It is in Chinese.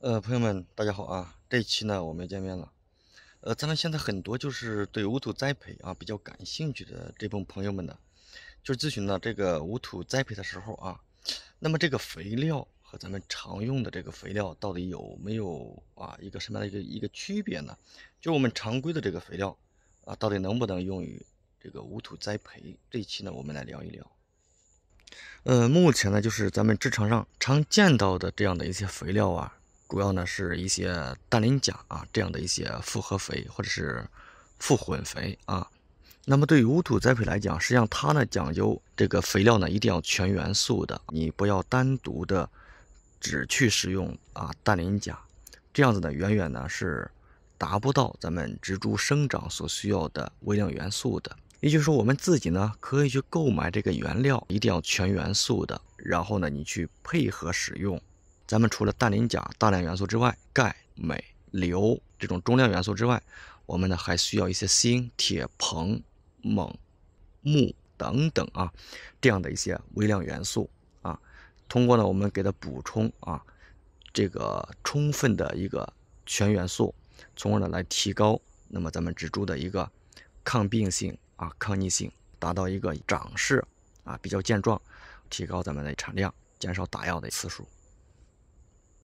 呃，朋友们，大家好啊！这一期呢，我们见面了。呃，咱们现在很多就是对无土栽培啊比较感兴趣的这帮朋友们呢，就是咨询呢这个无土栽培的时候啊，那么这个肥料和咱们常用的这个肥料到底有没有啊一个什么样的一个一个区别呢？就我们常规的这个肥料啊，到底能不能用于这个无土栽培？这一期呢，我们来聊一聊。呃，目前呢，就是咱们职场上常见到的这样的一些肥料啊。主要呢是一些氮磷钾啊这样的一些复合肥或者是复混肥啊。那么对于无土栽培来讲，实际上它呢讲究这个肥料呢一定要全元素的，你不要单独的只去使用啊氮磷钾，这样子呢远远呢是达不到咱们植株生长所需要的微量元素的。也就是说我们自己呢可以去购买这个原料，一定要全元素的，然后呢你去配合使用。咱们除了氮、磷、钾大量元素之外，钙、镁、硫这种中量元素之外，我们呢还需要一些锌、铁、硼、锰、钼等等啊，这样的一些微量元素啊，通过呢我们给它补充啊，这个充分的一个全元素，从而呢来提高那么咱们植株的一个抗病性啊、抗逆性，达到一个长势啊比较健壮，提高咱们的产量，减少打药的次数。